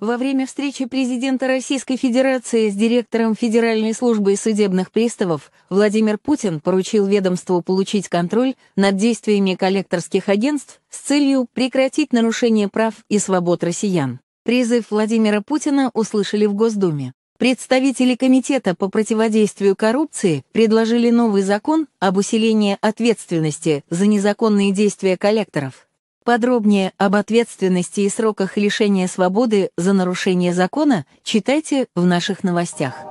Во время встречи президента Российской Федерации с директором Федеральной службы судебных приставов Владимир Путин поручил ведомству получить контроль над действиями коллекторских агентств с целью прекратить нарушение прав и свобод россиян. Призыв Владимира Путина услышали в Госдуме. Представители Комитета по противодействию коррупции предложили новый закон об усилении ответственности за незаконные действия коллекторов. Подробнее об ответственности и сроках лишения свободы за нарушение закона читайте в наших новостях.